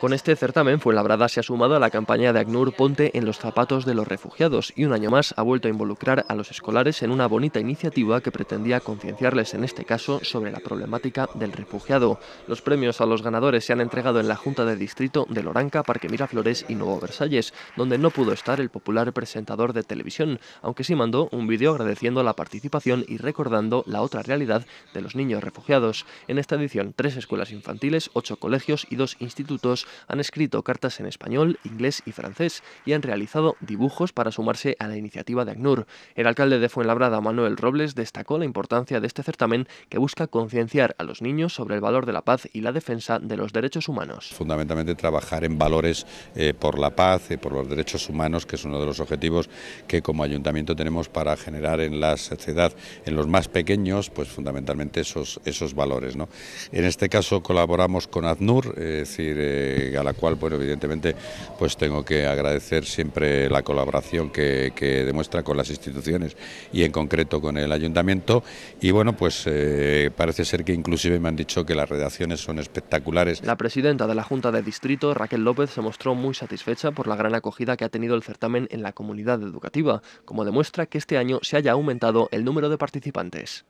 Con este certamen, Fuenlabrada se ha sumado a la campaña de ACNUR Ponte en los zapatos de los refugiados y un año más ha vuelto a involucrar a los escolares en una bonita iniciativa que pretendía concienciarles en este caso sobre la problemática del refugiado. Los premios a los ganadores se han entregado en la Junta de Distrito de Loranca, Parque Miraflores y Nuevo Versalles, donde no pudo estar el popular presentador de televisión, aunque sí mandó un vídeo agradeciendo la participación y recordando la otra realidad de los niños refugiados. En esta edición, tres escuelas infantiles, ocho colegios y dos institutos han escrito cartas en español, inglés y francés y han realizado dibujos para sumarse a la iniciativa de ACNUR. El alcalde de Fuenlabrada, Manuel Robles, destacó la importancia de este certamen que busca concienciar a los niños sobre el valor de la paz y la defensa de los derechos humanos. Fundamentalmente trabajar en valores eh, por la paz y eh, por los derechos humanos, que es uno de los objetivos que como ayuntamiento tenemos para generar en la sociedad, en los más pequeños, pues fundamentalmente esos, esos valores. ¿no? En este caso colaboramos con ACNUR, eh, es decir, a la cual, bueno, evidentemente, pues tengo que agradecer siempre la colaboración que, demuestra con las instituciones y en concreto con el ayuntamiento. Y bueno, pues eh, parece ser que inclusive me han dicho que las redacciones son espectaculares. La presidenta de la Junta de Distrito, Raquel López, se mostró muy satisfecha por la gran acogida que ha tenido el certamen en la comunidad educativa, como demuestra que este año se haya aumentado el número de participantes.